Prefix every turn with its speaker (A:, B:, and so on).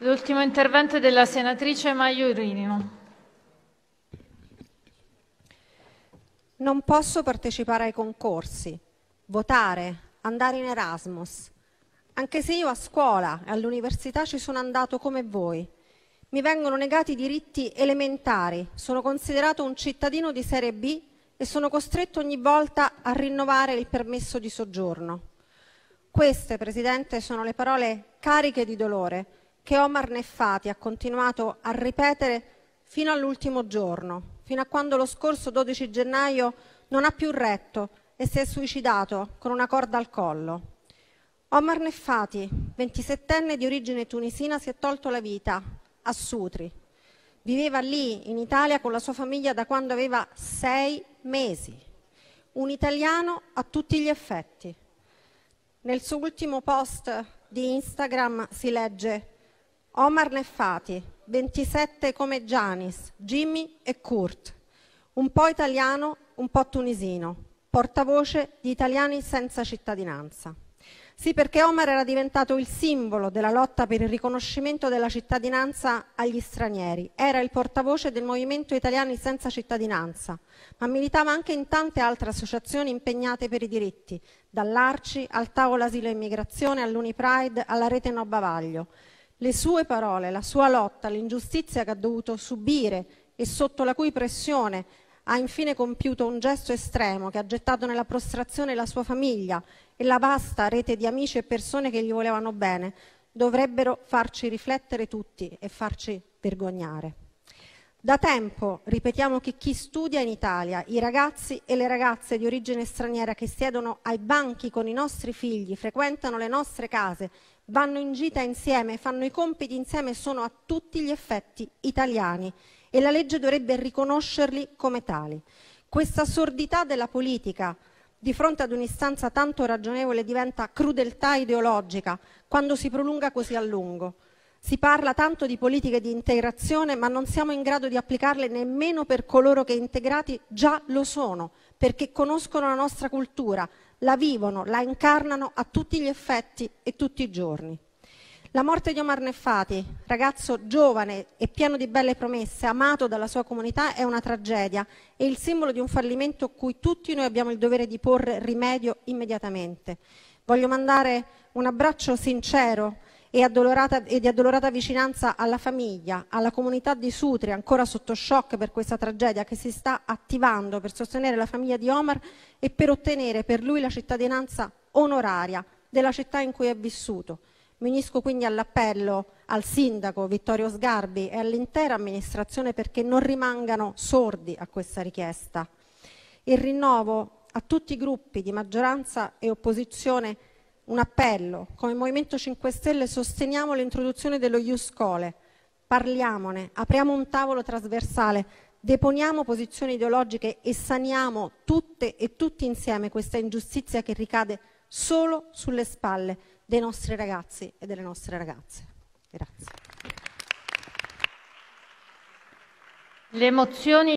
A: L'ultimo intervento è della senatrice Maiorino. Non posso partecipare ai concorsi, votare, andare in Erasmus. Anche se io a scuola e all'università ci sono andato come voi. Mi vengono negati i diritti elementari, sono considerato un cittadino di serie B e sono costretto ogni volta a rinnovare il permesso di soggiorno. Queste, Presidente, sono le parole cariche di dolore che Omar Neffati ha continuato a ripetere fino all'ultimo giorno, fino a quando lo scorso 12 gennaio non ha più retto e si è suicidato con una corda al collo. Omar Neffati, 27enne di origine tunisina, si è tolto la vita a Sutri. Viveva lì in Italia con la sua famiglia da quando aveva sei mesi. Un italiano a tutti gli effetti. Nel suo ultimo post di Instagram si legge Omar Neffati, 27 come Gianis, Jimmy e Kurt, un po' italiano, un po' tunisino, portavoce di italiani senza cittadinanza. Sì, perché Omar era diventato il simbolo della lotta per il riconoscimento della cittadinanza agli stranieri, era il portavoce del movimento Italiani senza cittadinanza, ma militava anche in tante altre associazioni impegnate per i diritti, dall'Arci al tavolo asilo e immigrazione all'Unipride alla rete No Bavaglio. Le sue parole, la sua lotta, l'ingiustizia che ha dovuto subire e sotto la cui pressione ha infine compiuto un gesto estremo che ha gettato nella prostrazione la sua famiglia e la vasta rete di amici e persone che gli volevano bene, dovrebbero farci riflettere tutti e farci vergognare. Da tempo ripetiamo che chi studia in Italia, i ragazzi e le ragazze di origine straniera che siedono ai banchi con i nostri figli, frequentano le nostre case, vanno in gita insieme, fanno i compiti insieme sono a tutti gli effetti italiani e la legge dovrebbe riconoscerli come tali. Questa sordità della politica di fronte ad un'istanza tanto ragionevole diventa crudeltà ideologica quando si prolunga così a lungo. Si parla tanto di politiche di integrazione, ma non siamo in grado di applicarle nemmeno per coloro che integrati già lo sono, perché conoscono la nostra cultura, la vivono, la incarnano a tutti gli effetti e tutti i giorni. La morte di Omar Neffati, ragazzo giovane e pieno di belle promesse, amato dalla sua comunità, è una tragedia e il simbolo di un fallimento cui tutti noi abbiamo il dovere di porre rimedio immediatamente. Voglio mandare un abbraccio sincero e di addolorata vicinanza alla famiglia, alla comunità di Sutri, ancora sotto shock per questa tragedia, che si sta attivando per sostenere la famiglia di Omar e per ottenere per lui la cittadinanza onoraria della città in cui è vissuto. Mi unisco quindi all'appello al sindaco Vittorio Sgarbi e all'intera amministrazione perché non rimangano sordi a questa richiesta. Il rinnovo a tutti i gruppi di maggioranza e opposizione un appello. Come Movimento 5 Stelle sosteniamo l'introduzione dello Iuscole. Parliamone, apriamo un tavolo trasversale, deponiamo posizioni ideologiche e saniamo tutte e tutti insieme questa ingiustizia che ricade solo sulle spalle dei nostri ragazzi e delle nostre ragazze. Grazie. Le emozioni